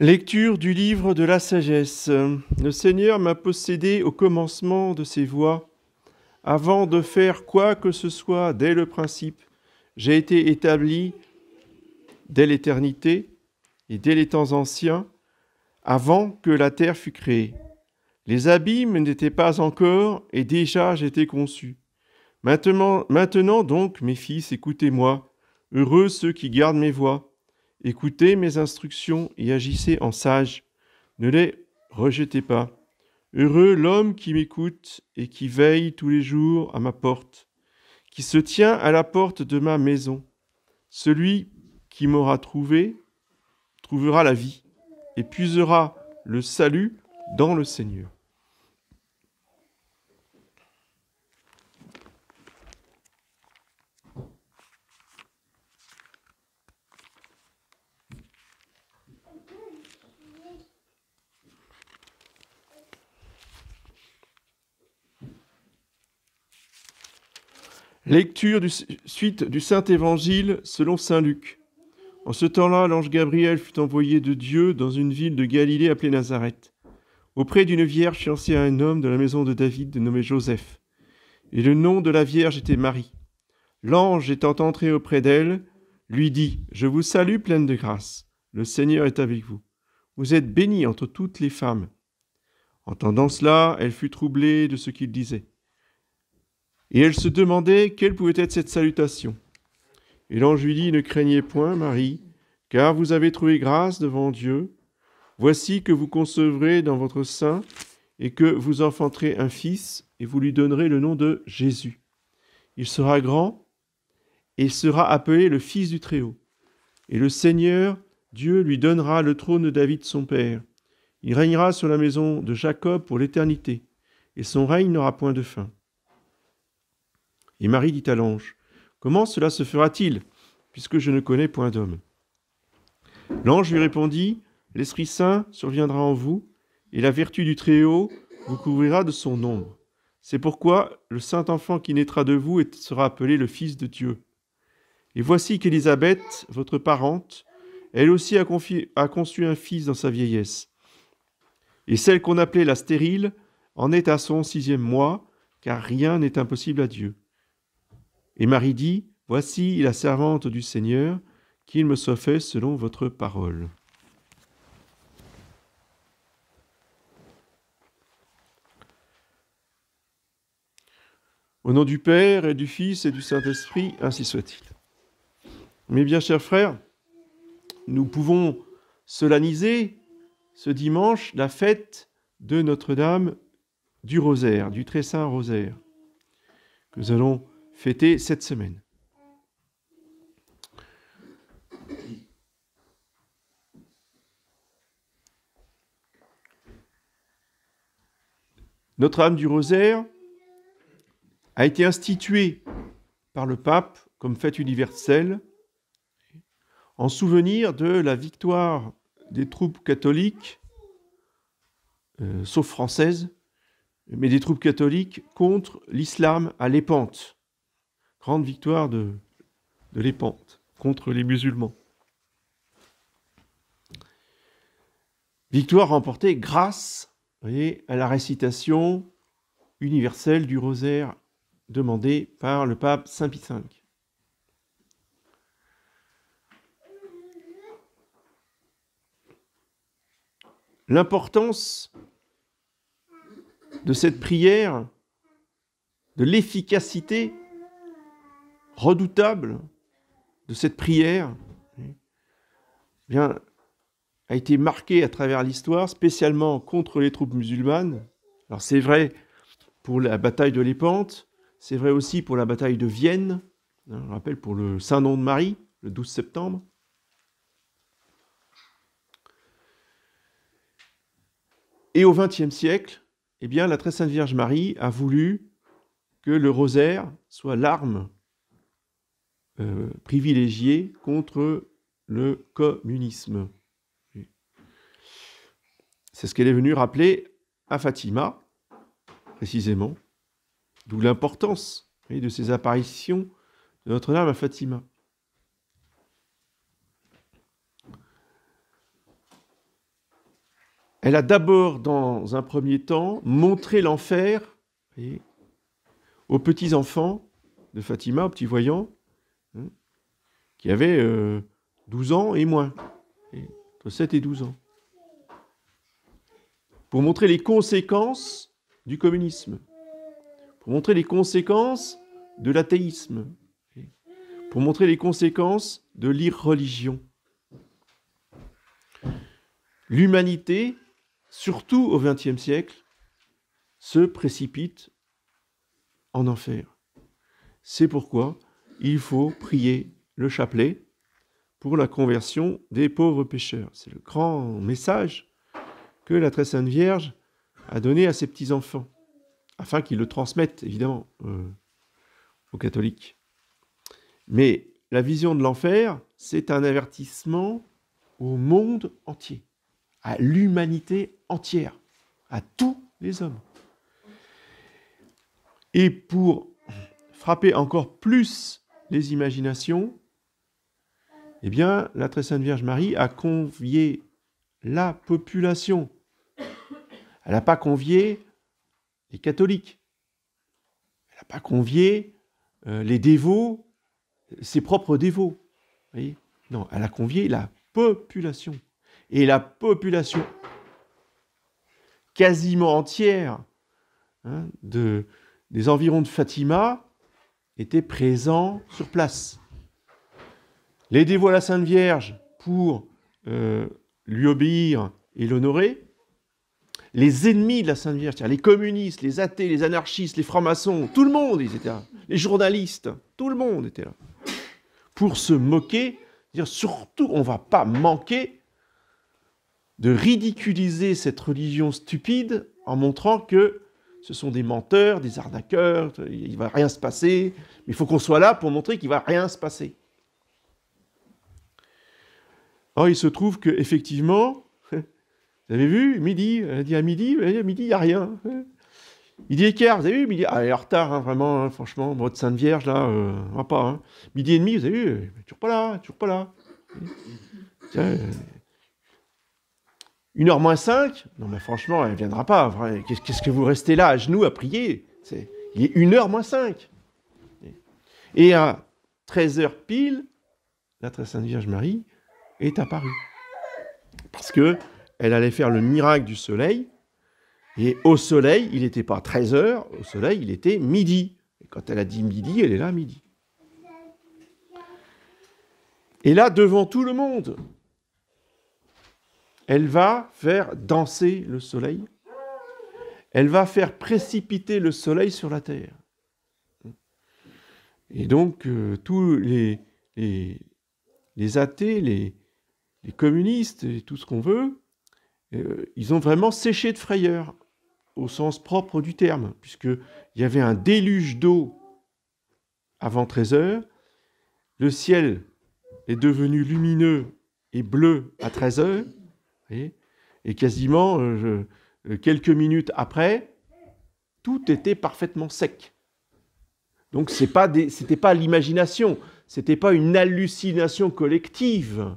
Lecture du livre de la sagesse. Le Seigneur m'a possédé au commencement de ses voies. Avant de faire quoi que ce soit dès le principe, j'ai été établi dès l'éternité et dès les temps anciens, avant que la terre fût créée. Les abîmes n'étaient pas encore, et déjà j'étais conçu. Maintenant, maintenant donc, mes fils, écoutez-moi. Heureux ceux qui gardent mes voies Écoutez mes instructions et agissez en sage. Ne les rejetez pas. Heureux l'homme qui m'écoute et qui veille tous les jours à ma porte, qui se tient à la porte de ma maison. Celui qui m'aura trouvé trouvera la vie et puisera le salut dans le Seigneur. Lecture du, suite du Saint Évangile selon Saint Luc. En ce temps-là, l'ange Gabriel fut envoyé de Dieu dans une ville de Galilée appelée Nazareth, auprès d'une vierge fiancée à un homme de la maison de David nommé Joseph. Et le nom de la vierge était Marie. L'ange, étant entré auprès d'elle, lui dit Je vous salue pleine de grâce, le Seigneur est avec vous. Vous êtes bénie entre toutes les femmes. Entendant cela, elle fut troublée de ce qu'il disait et elle se demandait quelle pouvait être cette salutation. Et l'ange lui dit, Ne craignez point, Marie, car vous avez trouvé grâce devant Dieu. Voici que vous concevrez dans votre sein et que vous enfanterez un fils et vous lui donnerez le nom de Jésus. Il sera grand et sera appelé le Fils du Très-Haut. Et le Seigneur, Dieu, lui donnera le trône de David son père. Il régnera sur la maison de Jacob pour l'éternité, et son règne n'aura point de fin. Et Marie dit à l'ange, Comment cela se fera-t-il, puisque je ne connais point d'homme L'ange lui répondit, L'Esprit Saint surviendra en vous, et la vertu du Très-Haut vous couvrira de son ombre. C'est pourquoi le saint enfant qui naîtra de vous sera appelé le Fils de Dieu. Et voici qu'Élisabeth, votre parente, elle aussi a, a, conçu un fils dans sa vieillesse. Et celle qu'on appelait la stérile en est à son sixième mois, car rien n'est impossible à Dieu. Et Marie dit, Voici la servante du Seigneur, qu'il me soit fait selon votre parole. Au nom du Père et du Fils et du Saint-Esprit, ainsi soit-il. Mes bien chers frères, nous pouvons solenniser ce dimanche la fête de Notre-Dame du Rosaire, du Très Saint Rosaire, nous allons fêté cette semaine. notre âme du Rosaire a été instituée par le pape comme fête universelle en souvenir de la victoire des troupes catholiques, euh, sauf françaises, mais des troupes catholiques contre l'islam à l'épante grande victoire de, de l'épante contre les musulmans. Victoire remportée grâce à la récitation universelle du rosaire demandé par le pape Saint Pie V. L'importance de cette prière, de l'efficacité redoutable de cette prière bien, a été marquée à travers l'histoire, spécialement contre les troupes musulmanes. Alors c'est vrai pour la bataille de Lépante, c'est vrai aussi pour la bataille de Vienne, on hein, rappelle pour le Saint-Nom de Marie, le 12 septembre. Et au XXe siècle, eh bien, la très sainte Vierge Marie a voulu que le rosaire soit l'arme euh, privilégié contre le communisme. C'est ce qu'elle est venue rappeler à Fatima, précisément, d'où l'importance de ces apparitions de Notre-Dame à Fatima. Elle a d'abord, dans un premier temps, montré l'enfer aux petits-enfants de Fatima, aux petits voyants, Hein, qui avait 12 euh, ans et moins, entre 7 et 12 ans, pour montrer les conséquences du communisme, pour montrer les conséquences de l'athéisme, pour montrer les conséquences de l'irreligion. L'humanité, surtout au XXe siècle, se précipite en enfer. C'est pourquoi il faut prier le chapelet pour la conversion des pauvres pécheurs. C'est le grand message que la très sainte Vierge a donné à ses petits-enfants, afin qu'ils le transmettent, évidemment, euh, aux catholiques. Mais la vision de l'enfer, c'est un avertissement au monde entier, à l'humanité entière, à tous les hommes. Et pour frapper encore plus les imaginations, eh bien, la très sainte Vierge Marie a convié la population. Elle n'a pas convié les catholiques. Elle n'a pas convié euh, les dévots, ses propres dévots. non, elle a convié la population. Et la population quasiment entière hein, de, des environs de Fatima étaient présents sur place. Les à la Sainte Vierge pour euh, lui obéir et l'honorer. Les ennemis de la Sainte Vierge, les communistes, les athées, les anarchistes, les francs-maçons, tout le monde, ils étaient là. Les journalistes, tout le monde était là. Pour se moquer, dire surtout, on ne va pas manquer de ridiculiser cette religion stupide en montrant que ce sont des menteurs, des arnaqueurs, il ne va rien se passer. Mais il faut qu'on soit là pour montrer qu'il ne va rien se passer. Or, il se trouve qu'effectivement, vous avez vu, midi, elle dit à midi, midi, il n'y a rien. Midi et quart, vous avez vu, midi, ah, elle est en retard, hein, vraiment, hein, franchement, de Sainte Vierge, là, on euh, on va pas. Hein. Midi et demi, vous avez vu, toujours pas là, toujours pas là. Une heure moins cinq Non, mais franchement, elle ne viendra pas. Qu'est-ce que vous restez là à genoux à prier Il est une heure moins cinq. Et à 13 heures pile, la très sainte Vierge Marie est apparue. Parce que elle allait faire le miracle du soleil. Et au soleil, il n'était pas 13 heures, au soleil, il était midi. Et quand elle a dit midi, elle est là midi. Et là, devant tout le monde, elle va faire danser le soleil. Elle va faire précipiter le soleil sur la terre. Et donc, euh, tous les, les, athées, les, communistes et tout ce qu'on veut, euh, ils ont vraiment séché de frayeur, au sens propre du terme, puisqu'il y avait un déluge d'eau avant 13 heures. Le ciel est devenu lumineux et bleu à 13 heures. Et, quasiment euh, euh, quelques minutes après, tout était parfaitement sec. Donc ce n'était pas, pas l'imagination, c'était pas une hallucination collective,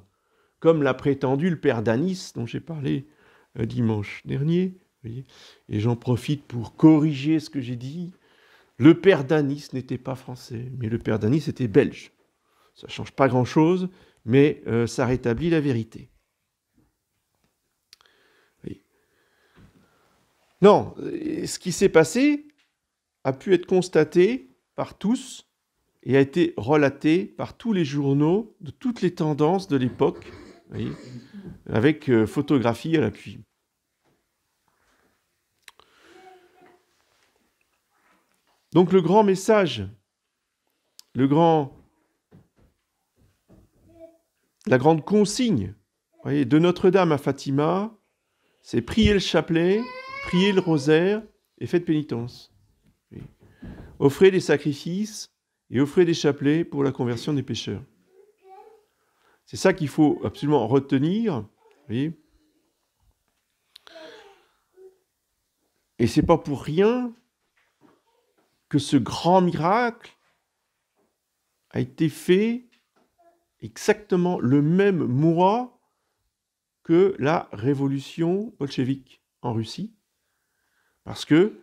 comme l'a prétendu le père Danis, dont j'ai parlé euh, dimanche dernier. et j'en profite pour corriger ce que j'ai dit. Le père Danis n'était pas français, mais le père Danis était belge. Ça ne change pas grand-chose, mais ça rétablit la vérité. Non, euh, ce qui s'est passé a pu être constaté par tous et a été relaté par tous les journaux de toutes les tendances de l'époque, avec euh, photographie à l'appui. Donc le grand message, le grand, la grande consigne de Notre-Dame à Fatima, c'est prier le chapelet, priez le rosaire et faites pénitence. Offrez des sacrifices et offrez des chapelets pour la conversion des pécheurs. C'est ça qu'il faut absolument retenir. Oui. Et n'est pas pour rien que ce grand miracle a été fait exactement le même mois que la révolution bolchevique en Russie, parce que,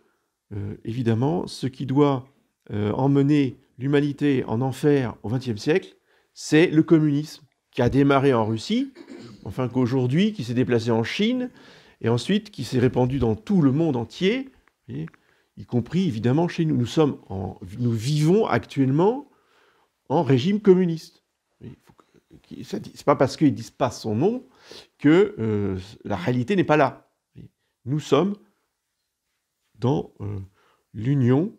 euh, évidemment, ce qui doit euh, emmener l'humanité en enfer au XXe siècle, c'est le communisme, qui a démarré en Russie, enfin qu'aujourd'hui, qui s'est déplacé en Chine, et ensuite qui s'est répandu dans tout le monde entier, y compris évidemment chez nous. Nous, sommes nous vivons actuellement en régime communiste. Ce n'est pas parce qu'ils ne disent pas son nom que euh, la réalité n'est pas là. Nous sommes dans euh, l'Union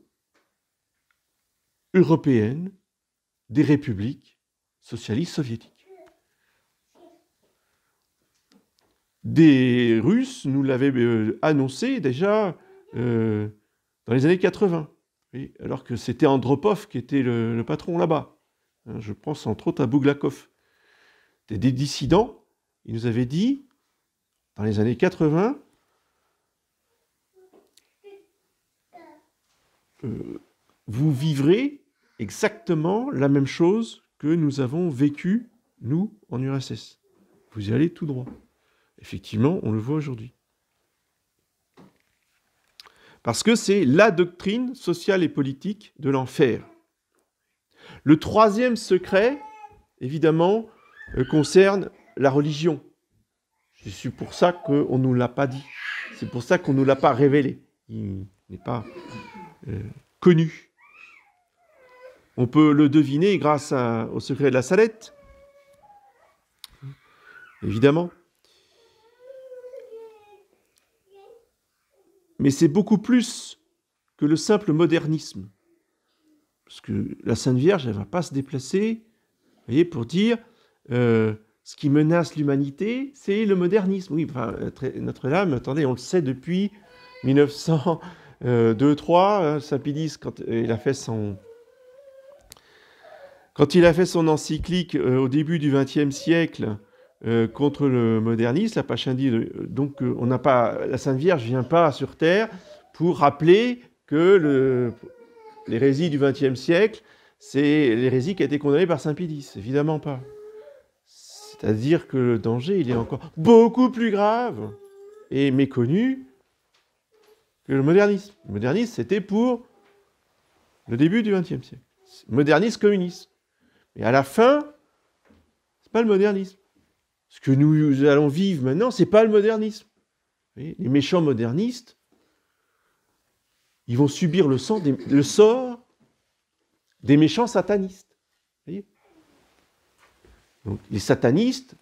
européenne des républiques socialistes soviétiques. Des Russes nous l'avaient euh, annoncé déjà euh, dans les années 80, alors que c'était Andropov qui était le, patron là-bas. Hein, je pense entre autres à Bouglakov. des dissidents, ils nous avaient dit, dans les années 80, vous vivrez exactement la même chose que nous avons vécu, nous, en URSS. Vous y allez tout droit. Effectivement, on le voit aujourd'hui. Parce que c'est la doctrine sociale et politique de l'enfer. Le troisième secret, évidemment, euh, concerne la religion. C'est pour ça qu'on ne nous l'a pas dit. C'est pour ça qu'on ne nous l'a pas révélé. Il n'est pas euh, connu. On peut le deviner grâce au secret de la salette, évidemment. Mais c'est beaucoup plus que le simple modernisme. Parce que la Sainte Vierge, elle ne va pas se déplacer, voyez, pour dire euh, ce qui menace l'humanité, c'est le modernisme. Oui, enfin, Notre-Dame, attendez, on le sait depuis 1900. 2-3, euh, euh, Sapidis, quand euh, il a fait son... Quand il a fait son encyclique au début du XXe siècle contre le modernisme, la dit donc on n'a pas, la Sainte Vierge vient pas sur Terre pour rappeler que l'hérésie du XXe siècle, c'est l'hérésie qui a été condamnée par Saint Pédis. Évidemment pas. C'est-à-dire que le danger, il est encore beaucoup plus grave et méconnu le modernisme. Le modernisme, c'était pour le début du XXe siècle. Modernisme communiste. Mais à la fin, ce n'est pas le modernisme. Ce que nous allons vivre maintenant, ce n'est pas le modernisme. les méchants modernistes, ils vont subir le, sort des méchants satanistes. Donc, les satanistes,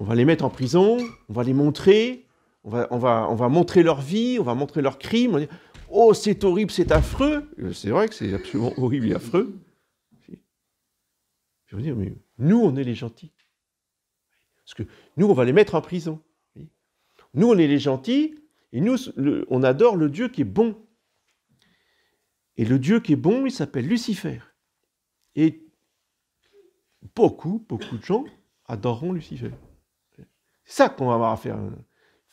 on va les mettre en prison, on va les montrer, on va, on, va, on va montrer leur vie, on va montrer leurs crimes, Oh, c'est horrible, c'est affreux. C'est vrai que c'est absolument horrible et affreux. Je veux dire, mais nous, on est les gentils. Parce que nous, on va les mettre en prison. Nous, on est les gentils, et nous, on adore le Dieu qui est bon. Et le Dieu qui est bon, il s'appelle Lucifer. Et beaucoup, beaucoup de gens adoreront Lucifer. C'est ça qu'on va avoir à faire. Hein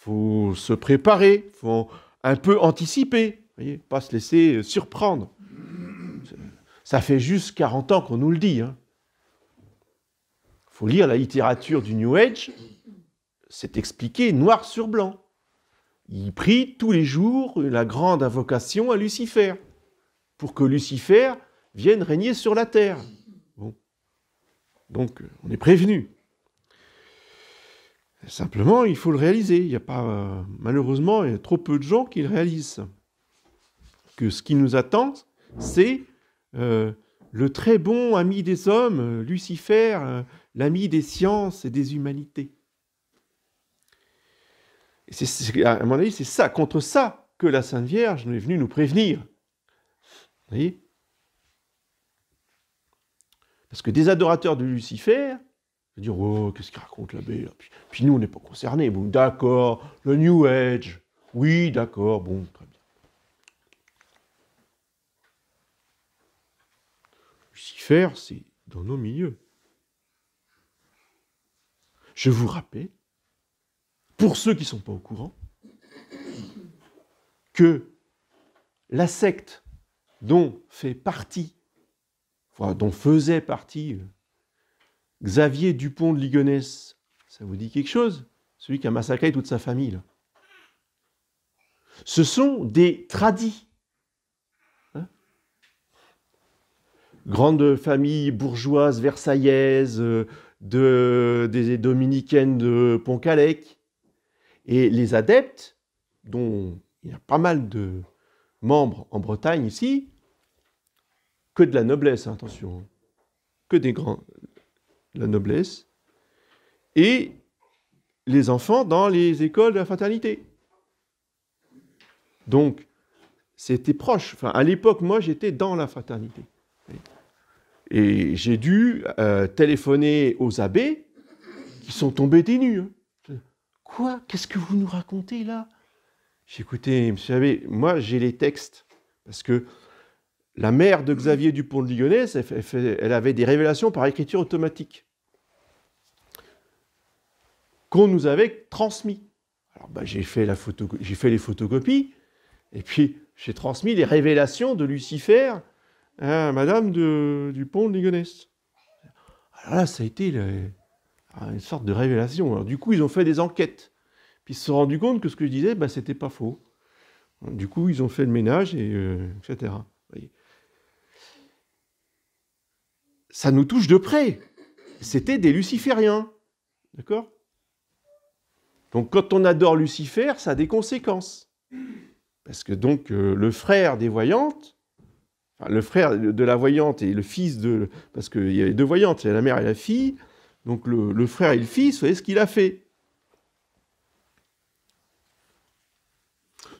faut se préparer, faut un peu anticiper, voyez, pas se laisser euh, surprendre. Ça fait juste 40 ans qu'on nous le dit. Il hein. faut lire la littérature du New Age, c'est expliqué noir sur blanc. Il prie tous les jours la grande invocation à Lucifer, pour que Lucifer vienne régner sur la terre. Bon. Donc, euh, on est prévenu. Simplement, il faut le réaliser. Il n'y a pas, euh, malheureusement, il y a trop peu de gens qui le réalisent. Que ce qui nous attend, c'est euh, le très bon ami des hommes, Lucifer, euh, l'ami des sciences et des humanités. Et à mon avis, c'est ça, contre ça, que la Sainte Vierge est venue nous prévenir. Vous voyez Parce que des adorateurs de Lucifer, cest dire oh, qu'est-ce qu'il raconte l'abbé B puis, nous, on n'est pas concernés. Bon, d'accord, le New Age. Oui, d'accord, bon, très bien. Lucifer, c'est dans nos milieux. Je vous rappelle, pour ceux qui ne sont pas au courant, que la secte dont fait partie, dont faisait partie euh, Xavier Dupont de Ligonnès, ça vous dit quelque chose Celui qui a massacré toute sa famille. Ce sont des tradis. Hein? Grande famille bourgeoise versaillaise euh, des dominicaines de Pont-Calec. Et les adeptes, dont il y a pas mal de membres en Bretagne ici, que de la noblesse, hein, attention, hein. que des grands, la noblesse, et les enfants dans les écoles de la fraternité. Donc, c'était proche. Enfin, à l'époque, moi, j'étais dans la fraternité. Et j'ai dû euh, téléphoner aux abbés qui sont tombés des nues. Hein. Quoi Qu'est-ce que vous nous racontez là J'ai écouté, monsieur l'abbé, moi, j'ai les textes. Parce que la mère de Xavier Dupont de Lyonnais, elle, avait des révélations par écriture automatique qu'on nous avait transmis. Alors bah, j'ai fait, fait, les photocopies, et puis j'ai transmis les révélations de Lucifer hein, à Madame de, du pont de Ligonnès. Alors là, ça a été une sorte de révélation. du coup, ils ont fait des enquêtes. Puis ils se sont rendus compte que ce que je disais, ben, bah, n'était pas faux. Du coup, ils ont fait le ménage, et, euh, etc. Ça nous touche de près. C'était des lucifériens. D'accord donc quand on adore Lucifer, ça a des conséquences. Parce que donc euh, le frère des voyantes, le frère de la voyante et le fils de... Parce qu'il y a deux voyantes, il y a la mère et la fille. Donc le, frère et le fils, vous voyez ce qu'il a fait.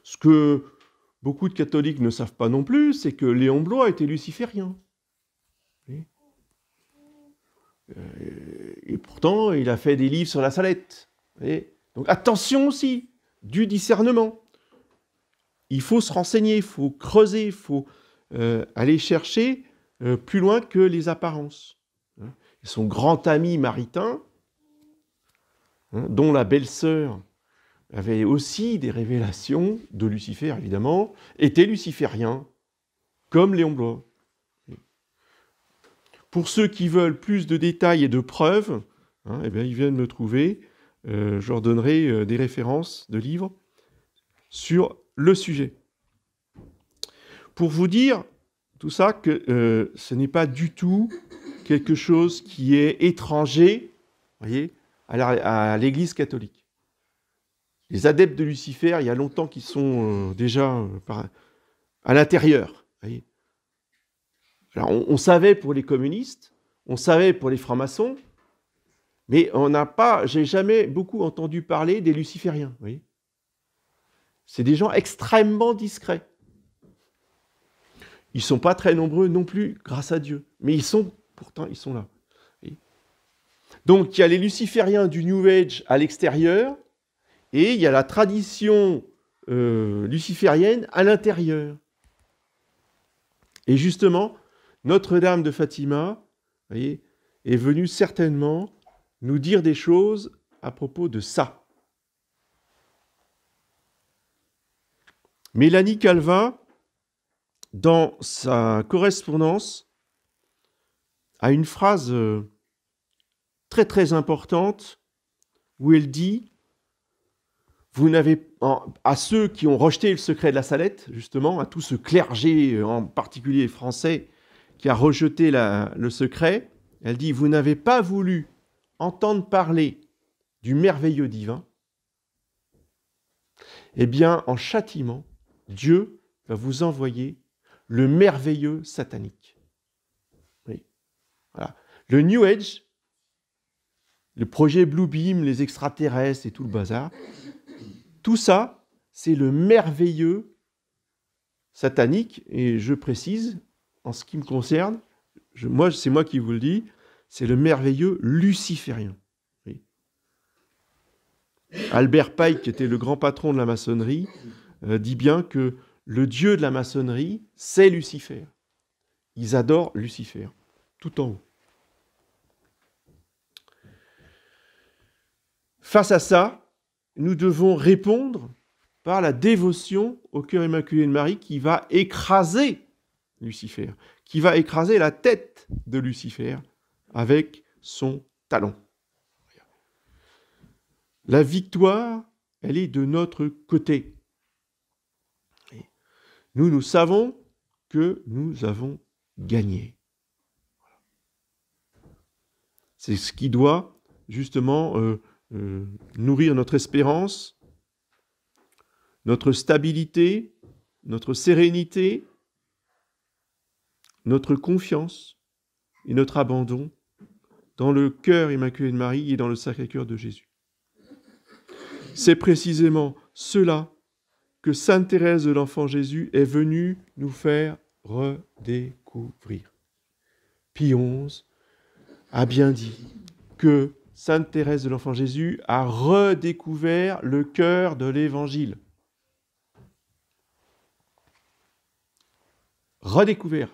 Ce que beaucoup de catholiques ne savent pas non plus, c'est que Léon Blois était luciférien. Euh, et pourtant, il a fait des livres sur la salette. Vous voyez donc attention aussi, du discernement. Il faut se renseigner, il faut creuser, il faut euh, aller chercher euh, plus loin que les apparences. Hein. Son grand ami maritain, hein, dont la belle-sœur avait aussi des révélations de Lucifer, évidemment, était luciférien, comme Léon Blois. Pour ceux qui veulent plus de détails et de preuves, hein, eh ils viennent me trouver. Euh, je leur donnerai euh, des références de livres sur le sujet. Pour vous dire tout ça, que euh, ce n'est pas du tout quelque chose qui est étranger voyez, à l'Église catholique. Les adeptes de Lucifer, il y a longtemps qu'ils sont déjà à l'intérieur. Alors on savait pour les communistes, on savait pour les francs-maçons, mais on n'a pas, j'ai jamais beaucoup entendu parler des lucifériens. Oui. C'est des gens extrêmement discrets. Ils ne sont pas très nombreux non plus, grâce à Dieu. Mais ils sont, pourtant, ils sont là. Donc il y a les lucifériens du New Age à l'extérieur et il y a la tradition euh, luciférienne à l'intérieur. Et justement, Notre-Dame de Fatima, est venue certainement nous dire des choses à propos de ça. Mélanie Calvin, dans sa correspondance, a une phrase euh, très très importante où elle dit vous n'avez à ceux qui ont rejeté le secret de la salette, justement, à tout ce clergé euh, en particulier français qui a rejeté le secret, elle dit vous n'avez pas voulu entendre parler du merveilleux divin, eh bien, en châtiment, Dieu va vous envoyer le merveilleux satanique. Le New Age, le projet Blue Beam, les extraterrestres et tout le bazar, tout ça, c'est le merveilleux satanique. Et je précise, en ce qui me concerne, moi, c'est moi qui vous le dis, c'est le merveilleux luciférien. Albert Pike, qui était le grand patron de la maçonnerie, euh, dit bien que le dieu de la maçonnerie, c'est Lucifer. Ils adorent Lucifer, tout en haut. Face à ça, nous devons répondre par la dévotion au cœur immaculé de Marie qui va écraser Lucifer, qui va écraser la tête de Lucifer avec son talon. La victoire, elle est de notre côté. Nous, nous savons que nous avons gagné. C'est ce qui doit justement euh, euh, nourrir notre espérance, notre stabilité, notre sérénité, notre confiance et notre abandon dans le cœur immaculé de Marie et dans le Sacré-Cœur de Jésus. C'est précisément cela que Sainte Thérèse de l'Enfant Jésus est venue nous faire redécouvrir. Pie XI a bien dit que Sainte Thérèse de l'Enfant Jésus a redécouvert le cœur de l'Évangile. Redécouvert.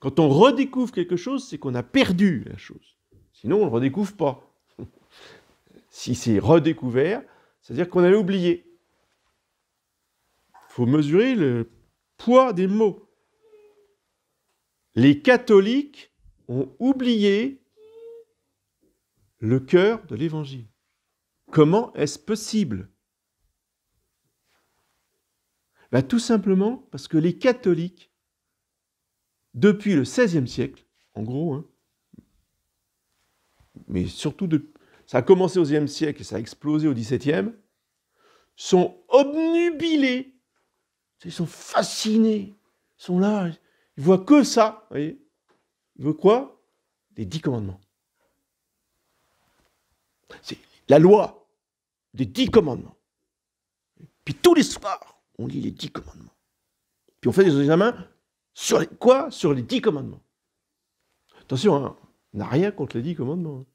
Quand on redécouvre quelque chose, c'est qu'on a perdu la chose. Sinon, on ne le redécouvre pas. si c'est redécouvert, c'est-à-dire qu'on avait oublié. Il faut mesurer le poids des mots. Les catholiques ont oublié le cœur de l'Évangile. Comment est-ce possible bah, Tout simplement parce que les catholiques, depuis le XVIe siècle, en gros, hein, mais surtout de, ça a commencé au XIe siècle et ça a explosé au XVIIe, sont obnubilés, ils sont fascinés, ils sont là, ils voient que ça, vous voyez. Ils veulent quoi Les dix commandements. C'est la loi des dix commandements. Puis tous les soirs, on lit les dix commandements. Puis on fait des examens sur les, quoi Sur les dix commandements. Attention, hein, on n'a rien contre les dix commandements. Hein.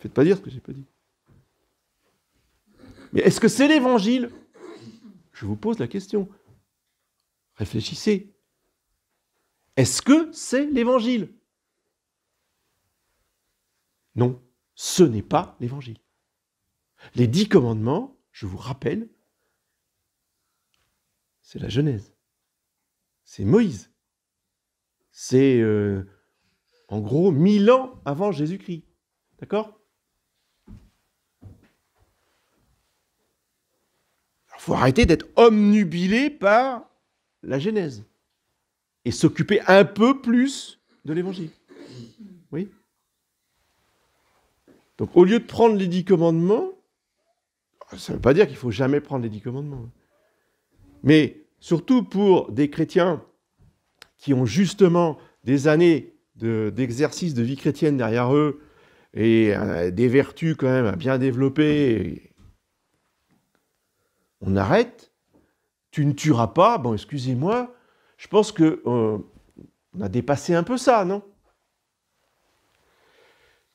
Faites pas dire ce que j'ai pas dit. Mais est-ce que c'est l'évangile Je vous pose la question. Réfléchissez. Est-ce que c'est l'évangile Non, ce n'est pas l'évangile. Les dix commandements, je vous rappelle, c'est la Genèse. C'est Moïse. C'est euh, en gros mille ans avant Jésus-Christ. D'accord faut arrêter d'être omnubilé par la Genèse et s'occuper un peu plus de l'Évangile. Oui Donc au lieu de prendre les dix commandements, ça ne veut pas dire qu'il faut jamais prendre les dix commandements. Mais surtout pour des chrétiens qui ont justement des années d'exercice de, vie chrétienne derrière eux et euh, des vertus quand même bien développées, on arrête. Tu ne tueras pas. Bon, excusez-moi, je pense que euh, on a dépassé un peu ça, non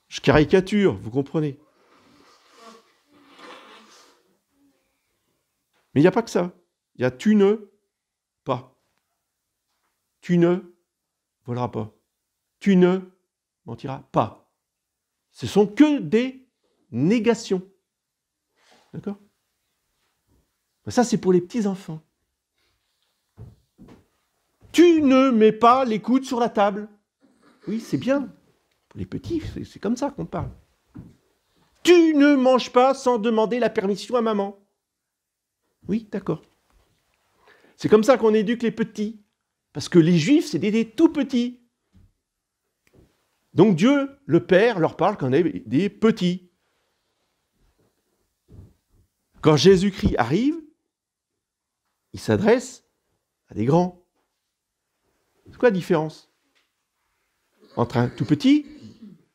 Je caricature, vous comprenez. Mais il n'y a pas que ça. Il y a tu ne pas. Tu ne voleras pas. Tu ne mentiras pas. Ce sont que des négations. D'accord ça, c'est pour les petits-enfants. Tu ne mets pas les coudes sur la table. Oui, c'est bien. Pour les petits, c'est comme ça qu'on parle. Tu ne manges pas sans demander la permission à maman. Oui, d'accord. C'est comme ça qu'on éduque les petits. Parce que les juifs, c'est des, tout petits. Donc Dieu, le Père, leur parle quand on est des petits. Quand Jésus-Christ arrive, il s'adresse à des grands. C'est quoi la différence entre un tout petit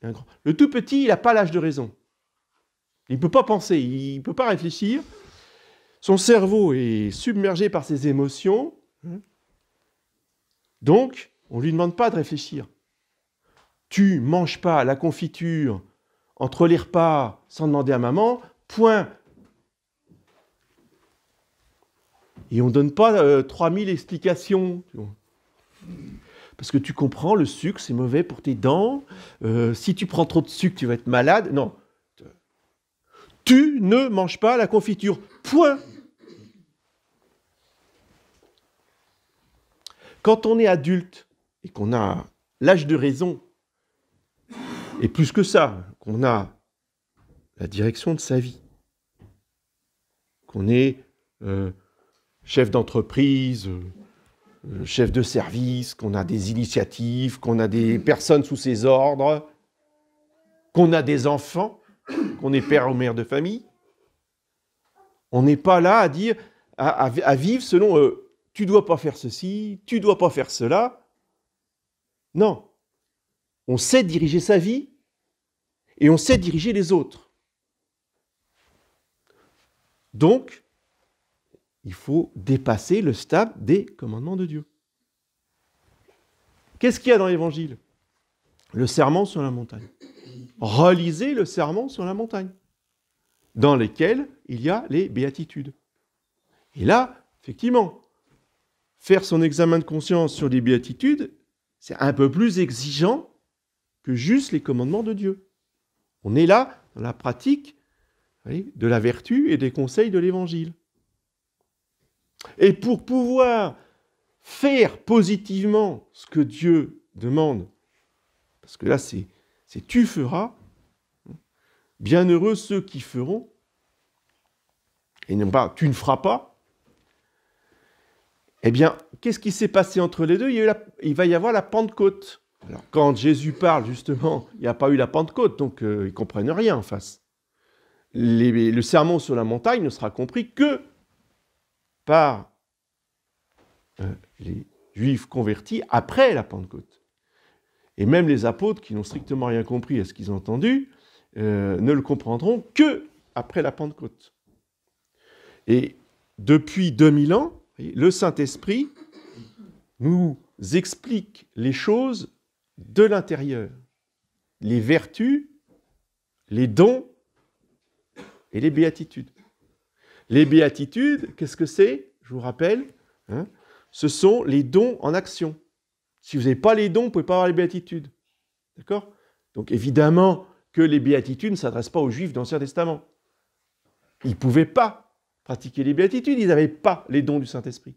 et un grand Le tout petit, il n'a pas l'âge de raison. Il ne peut pas penser, il ne peut pas réfléchir. Son cerveau est submergé par ses émotions. Donc, on ne lui demande pas de réfléchir. Tu manges pas la confiture entre les repas sans demander à maman, point, Et on ne donne pas 3000 euh, explications. Parce que tu comprends, le sucre, c'est mauvais pour tes dents. Euh, si tu prends trop de sucre, tu vas être malade. Non. Tu ne manges pas la confiture. Point. Quand on est adulte et qu'on a l'âge de raison, et plus que ça, qu'on a la direction de sa vie, qu'on est euh, chef d'entreprise, euh, euh, chef de service, qu'on a des initiatives, qu'on a des personnes sous ses ordres, qu'on a des enfants, qu'on est père ou mère de famille. On n'est pas là à dire, à, vivre selon euh, tu dois pas faire ceci, tu dois pas faire cela. Non. On sait diriger sa vie et on sait diriger les autres. Donc, il faut dépasser le stade des commandements de Dieu. Qu'est-ce qu'il y a dans l'Évangile Le serment sur la montagne. Relisez le serment sur la montagne, dans lequel il y a les béatitudes. Et là, effectivement, faire son examen de conscience sur les béatitudes, c'est un peu plus exigeant que juste les commandements de Dieu. On est là dans la pratique de la vertu et des conseils de l'Évangile. Et pour pouvoir faire positivement ce que Dieu demande, parce que là c'est tu feras, bienheureux ceux qui feront, et non pas tu ne feras pas, eh bien, qu'est-ce qui s'est passé entre les deux il, va y avoir la Pentecôte. Alors, quand Jésus parle, justement, il n'y a pas eu la Pentecôte, donc euh, ils ne comprennent rien en face. le sermon sur la montagne ne sera compris que par euh, les juifs convertis après la Pentecôte. Et même les apôtres qui n'ont strictement rien compris à ce qu'ils ont entendu, euh, ne le comprendront que après la Pentecôte. Et depuis 2000 ans, le Saint-Esprit nous explique les choses de l'intérieur, les vertus, les dons et les béatitudes. Les béatitudes, qu'est-ce que c'est Je vous rappelle, hein, ce sont les dons en action. Si vous n'avez pas les dons, vous ne pouvez pas avoir les béatitudes. D'accord Donc évidemment que les béatitudes ne s'adressent pas aux juifs d'Ancien Testament. Ils ne pouvaient pas pratiquer les béatitudes, ils n'avaient pas les dons du Saint-Esprit.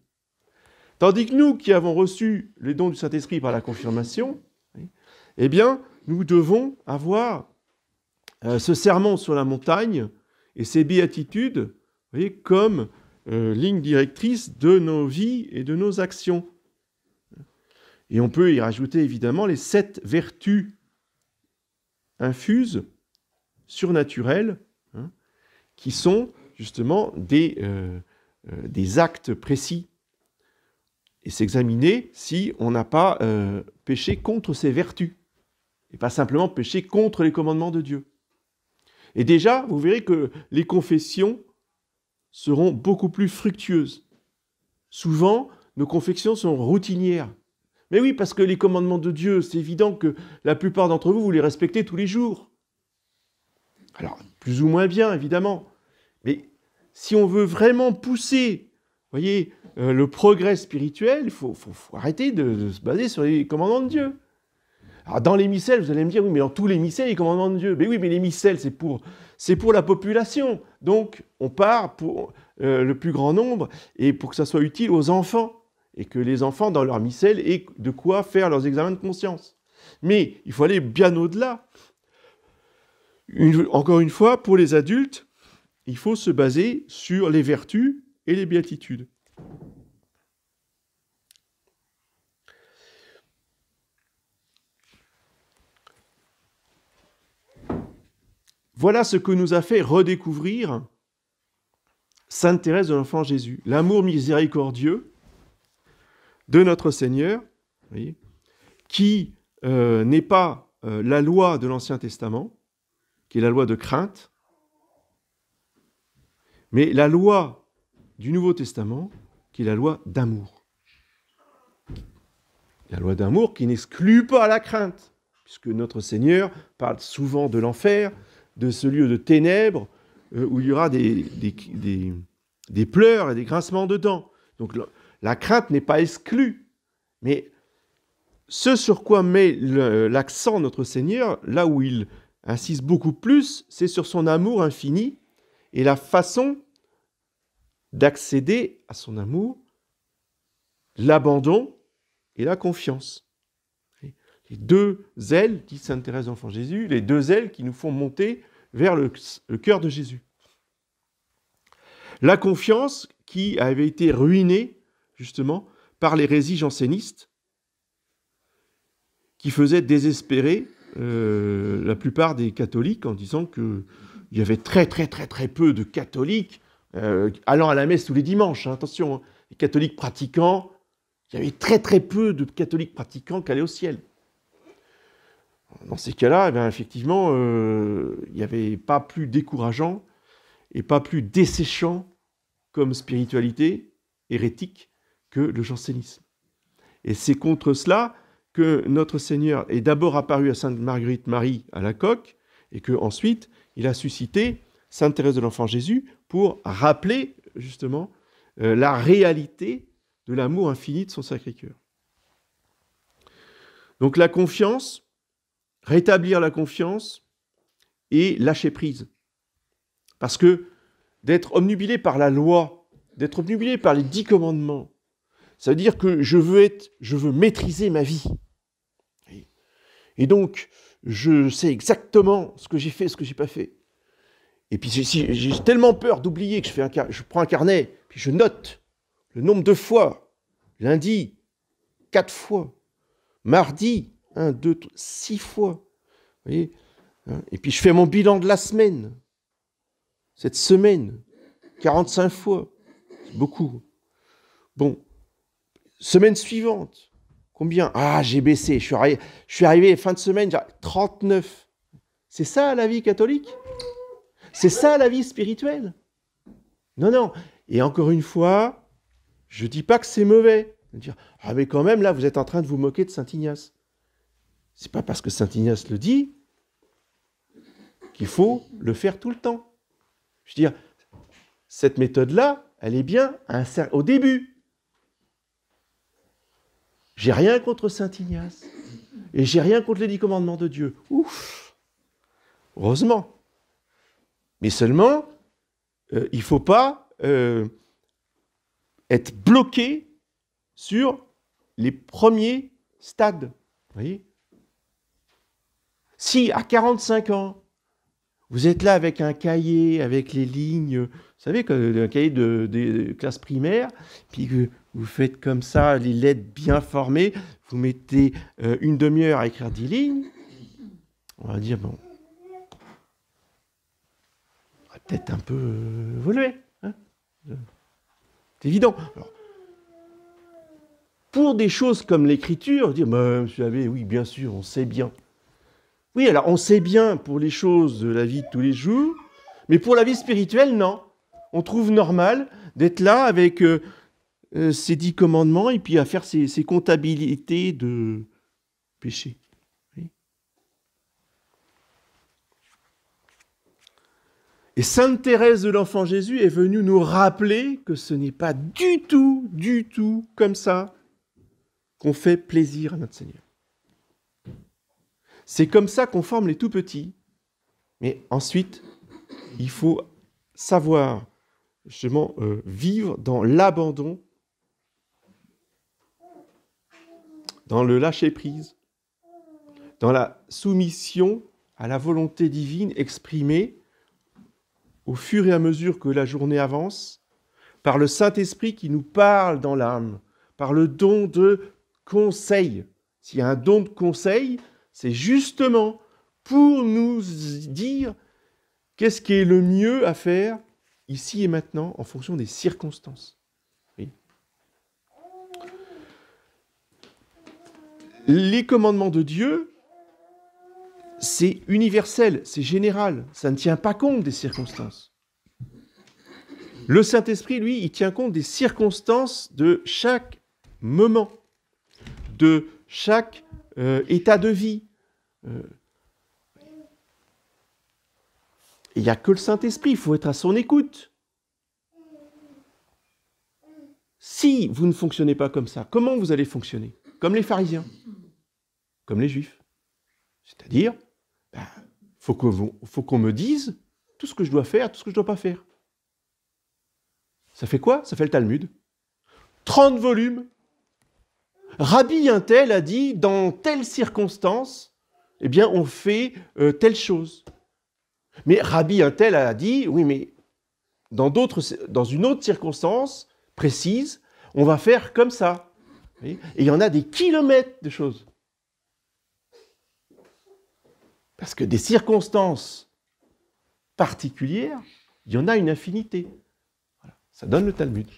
Tandis que nous qui avons reçu les dons du Saint-Esprit par la confirmation, eh bien, nous devons avoir euh, ce serment sur la montagne et ces béatitudes comme euh, ligne directrice de nos vies et de nos actions. Et on peut y rajouter évidemment les sept vertus infuses, surnaturelles, hein, qui sont justement des, euh, euh, des actes précis. Et s'examiner si on n'a pas péché contre ces vertus, et pas simplement péché contre les commandements de Dieu. Et déjà, vous verrez que les confessions seront beaucoup plus fructueuses. Souvent, nos confections sont routinières. Mais oui, parce que les commandements de Dieu, c'est évident que la plupart d'entre vous, vous les respectez tous les jours. Alors, plus ou moins bien, évidemment. Mais si on veut vraiment pousser, voyez, euh, le progrès spirituel, il faut, arrêter de se baser sur les commandements de Dieu. Ah, dans les missels, vous allez me dire, oui, mais dans tous les missels, les commandements de Dieu. Mais oui, mais les missels, c'est pour, la population. Donc, on part pour euh, le plus grand nombre et pour que ça soit utile aux enfants. Et que les enfants, dans leur missels aient de quoi faire leurs examens de conscience. Mais il faut aller bien au-delà. encore une fois, pour les adultes, il faut se baser sur les vertus et les béatitudes. Voilà ce que nous a fait redécouvrir Sainte Thérèse de l'Enfant Jésus, l'amour miséricordieux de notre Seigneur, qui euh, n'est pas euh, la loi de l'Ancien Testament, qui est la loi de crainte, mais la loi du Nouveau Testament, qui est la loi d'amour. La loi d'amour qui n'exclut pas la crainte, puisque notre Seigneur parle souvent de l'enfer, de ce lieu de ténèbres euh, où il y aura des, des, pleurs et des grincements de dents. Donc la crainte n'est pas exclue, mais ce sur quoi met l'accent notre Seigneur, là où il insiste beaucoup plus, c'est sur son amour infini et la façon d'accéder à son amour, l'abandon et la confiance les deux ailes, dit Sainte Thérèse d'Enfant Jésus, les deux ailes qui nous font monter vers le, cœur de Jésus. La confiance qui avait été ruinée, justement, par l'hérésie janséniste, qui faisait désespérer euh, la plupart des catholiques en disant qu'il y avait très, très, très, très peu de catholiques euh, allant à la messe tous les dimanches. Hein, attention, hein. les catholiques pratiquants, il y avait très, très peu de catholiques pratiquants qui allaient au ciel dans ces cas-là, eh effectivement, euh, il n'y avait pas plus décourageant et pas plus desséchant comme spiritualité hérétique que le jansénisme. Et c'est contre cela que notre Seigneur est d'abord apparu à Sainte Marguerite Marie à la coque et qu'ensuite, il a suscité Sainte Thérèse de l'Enfant Jésus pour rappeler justement euh, la réalité de l'amour infini de son Sacré-Cœur. Donc la confiance, rétablir la confiance et lâcher prise. Parce que d'être omnubilé par la loi, d'être omnubilé par les dix commandements, ça veut dire que je veux être, je veux maîtriser ma vie. Et donc, je sais exactement ce que j'ai fait, ce que j'ai pas fait. Et puis j'ai tellement peur d'oublier que je, fais un, je prends un carnet, puis je note le nombre de fois. Lundi, quatre fois. Mardi, un, deux, six fois. Vous voyez hein. Et puis je fais mon bilan de la semaine. Cette semaine, 45 fois. C'est beaucoup. Bon. Semaine suivante. Combien Ah, j'ai baissé. Je suis, arrivé, fin de semaine, 39. C'est ça la vie catholique C'est ça la vie spirituelle Non, non. Et encore une fois, je ne dis pas que c'est mauvais. Dire, ah mais quand même, là, vous êtes en train de vous moquer de Saint Ignace. C'est pas parce que Saint Ignace le dit qu'il faut le faire tout le temps. Je veux dire, cette méthode-là, elle est bien au début. J'ai rien contre Saint Ignace. Et j'ai rien contre les dix commandements de Dieu. Ouf Heureusement. Mais seulement, euh, il ne faut pas euh, être bloqué sur les premiers stades. Vous voyez si à 45 ans, vous êtes là avec un cahier, avec les lignes, vous savez, un cahier de, classe primaire, puis que vous faites comme ça, les lettres bien formées, vous mettez euh, une demi-heure à écrire 10 lignes, on va dire, bon, on va peut-être un peu euh, évoluer. Hein. C'est évident. pour des choses comme l'écriture, dire, bah, ben, monsieur oui, bien sûr, on sait bien. Oui, alors on sait bien pour les choses de la vie de tous les jours, mais pour la vie spirituelle, non. On trouve normal d'être là avec ces euh, euh, dix commandements et puis à faire ces, comptabilités de péché. Et Sainte Thérèse de l'Enfant Jésus est venue nous rappeler que ce n'est pas du tout, du tout comme ça qu'on fait plaisir à notre Seigneur. C'est comme ça qu'on forme les tout petits. Mais ensuite, il faut savoir justement euh, vivre dans l'abandon, dans le lâcher-prise, dans la soumission à la volonté divine exprimée au fur et à mesure que la journée avance, par le Saint-Esprit qui nous parle dans l'âme, par le don de conseil. S'il y a un don de conseil, c'est justement pour nous dire qu'est-ce qui est le mieux à faire ici et maintenant en fonction des circonstances. Les commandements de Dieu, c'est universel, c'est général, ça ne tient pas compte des circonstances. Le Saint-Esprit, lui, il tient compte des circonstances de chaque moment, de chaque euh, état de vie. Euh, il n'y a que le Saint-Esprit, il faut être à son écoute. Si vous ne fonctionnez pas comme ça, comment vous allez fonctionner Comme les pharisiens, comme les juifs. C'est-à-dire, il ben, faut qu'on me dise tout ce que je dois faire, tout ce que je ne dois pas faire. Ça fait quoi Ça fait le Talmud. 30 volumes Rabbi un a dit, dans telle circonstance, eh bien, on fait euh, telle chose. Mais Rabbi un a dit, oui, mais dans, dans une autre circonstance précise, on va faire comme ça. Et il y en a des kilomètres de choses. Parce que des circonstances particulières, il y en a une infinité. ça donne le Talmud.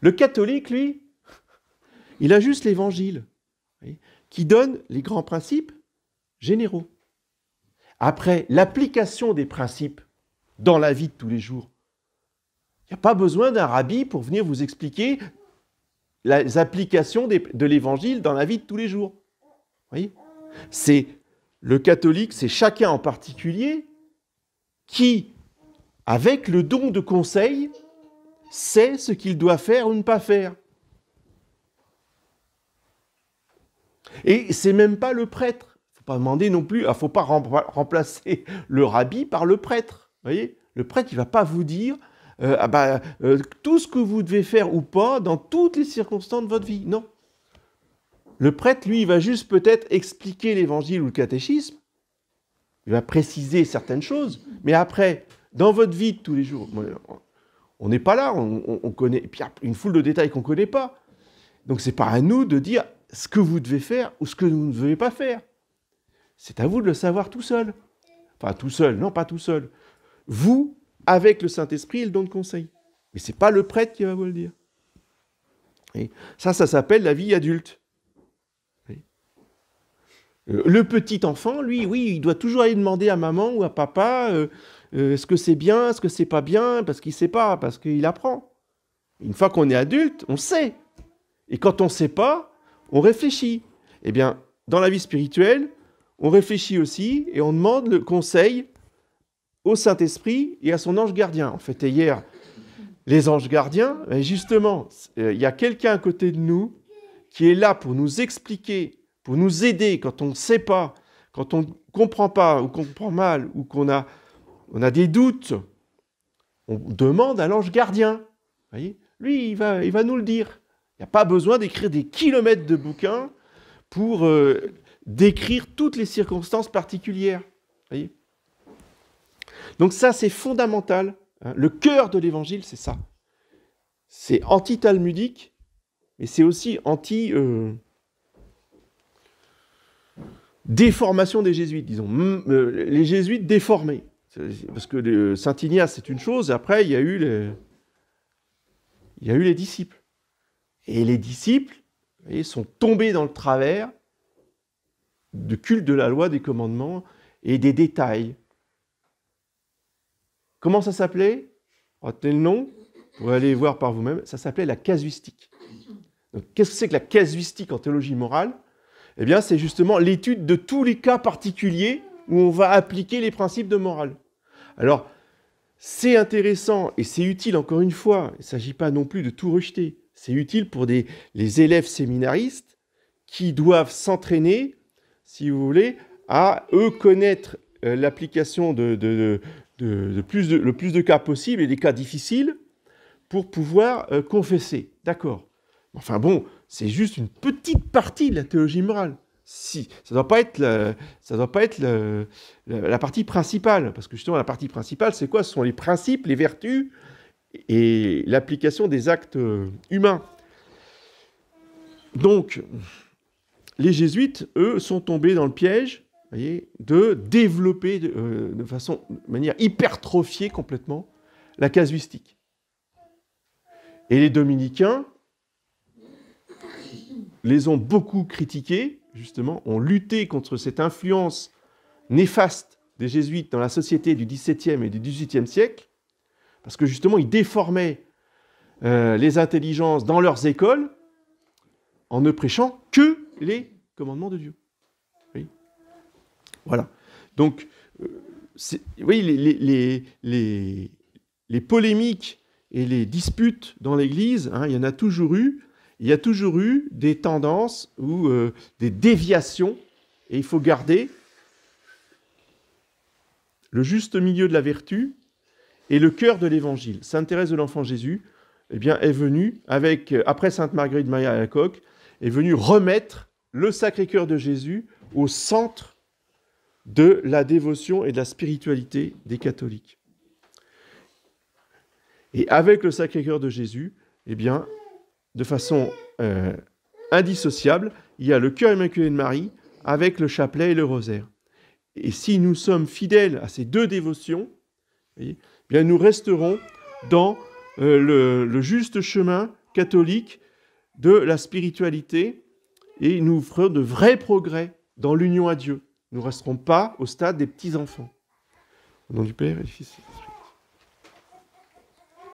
Le catholique, lui, il a juste l'évangile qui donne les grands principes généraux. Après, l'application des principes dans la vie de tous les jours. Il n'y a pas besoin d'un rabbi pour venir vous expliquer les applications de l'évangile dans la vie de tous les jours. voyez C'est le catholique, c'est chacun en particulier qui, avec le don de conseil, sait ce qu'il doit faire ou ne pas faire. Et c'est même pas le prêtre. Faut pas demander non plus, il ah, faut pas remplacer le rabbi par le prêtre. Voyez, le prêtre il va pas vous dire euh, ah, bah, euh, tout ce que vous devez faire ou pas dans toutes les circonstances de votre vie. Non. Le prêtre, lui, il va juste peut-être expliquer l'évangile ou le catéchisme. Il va préciser certaines choses. Mais après, dans votre vie de tous les jours, on n'est pas là, on, connaît. Ah, une foule de détails qu'on ne connaît pas. Donc c'est pas à nous de dire ce que vous devez faire ou ce que vous ne devez pas faire. C'est à vous de le savoir tout seul. Enfin, tout seul, non, pas tout seul. Vous, avec le Saint-Esprit il le don de conseil. Mais ce n'est pas le prêtre qui va vous le dire. ça, ça s'appelle la vie adulte. Le petit enfant, lui, oui, il doit toujours aller demander à maman ou à papa euh, euh, est-ce que c'est bien, est-ce que c'est pas bien, parce qu'il ne sait pas, parce qu'il apprend. Une fois qu'on est adulte, on sait. Et quand on ne sait pas, on réfléchit. Eh bien, dans la vie spirituelle, on réfléchit aussi et on demande le conseil au Saint-Esprit et à son ange gardien. fait et hier les anges gardiens. Ben justement, euh, il y a quelqu'un à côté de nous qui est là pour nous expliquer, pour nous aider quand on ne sait pas, quand on ne comprend pas ou qu'on comprend mal ou qu'on a, on a des doutes. On demande à l'ange gardien. Lui, va, il va nous le dire. Il n'y a pas besoin d'écrire des kilomètres de bouquins pour euh, décrire toutes les circonstances particulières. Donc ça, c'est fondamental. Hein. Le cœur de l'évangile, c'est ça. C'est anti-talmudique, mais c'est aussi anti... Euh, déformation des jésuites, disons. Euh, les jésuites déformés. Parce que Saint Ignace, c'est une chose, et après, il y eu les, il y a eu les disciples. Et les disciples sont tombés dans le travers du culte de la loi, des commandements et des détails. Comment ça s'appelait Retenez oh, le nom, vous allez voir par vous-même. Ça s'appelait la casuistique. qu'est-ce que c'est que la casuistique en théologie morale Eh bien, c'est justement l'étude de tous les cas particuliers où on va appliquer les principes de morale. Alors, c'est intéressant et c'est utile, encore une fois, il ne s'agit pas non plus de tout rejeter, c'est utile pour les élèves séminaristes qui doivent s'entraîner, si vous voulez, à eux connaître euh, l'application de, plus de le plus de cas possible et des cas difficiles pour pouvoir euh, confesser. D'accord. Enfin bon, c'est juste une petite partie de la théologie morale. Si, ça ne doit pas être, la, partie principale, parce que justement la partie principale, c'est quoi Ce sont les principes, les vertus, et l'application des actes euh, humains. Donc, les jésuites, eux, sont tombés dans le piège de développer euh, de, façon, de manière hypertrophiée complètement la casuistique. Et les dominicains les ont beaucoup critiqués, justement, ont lutté contre cette influence néfaste des jésuites dans la société du XVIIe et du XVIIIe siècle, parce que justement, ils déformaient euh, les intelligences dans leurs écoles en ne prêchant que les commandements de Dieu. Oui. Voilà. Donc, vous euh, oui, les, polémiques et les disputes dans l'Église, hein, il y en a toujours eu. Il y a toujours eu des tendances ou euh, des déviations, et il faut garder le juste milieu de la vertu et le cœur de l'évangile, Sainte Thérèse de l'Enfant Jésus, eh bien, est venu, avec, euh, après Sainte Marguerite Maria Alacoque, est venu remettre le Sacré-Cœur de Jésus au centre de la dévotion et de la spiritualité des catholiques. Et avec le Sacré-Cœur de Jésus, eh bien, de façon euh, indissociable, il y a le cœur immaculé de Marie avec le chapelet et le rosaire. Et si nous sommes fidèles à ces deux dévotions, voyez, nous resterons dans euh, le, le, juste chemin catholique de la spiritualité et nous ferons de vrais progrès dans l'union à Dieu. Nous ne resterons pas au stade des petits-enfants. Au nom du Père et du Fils.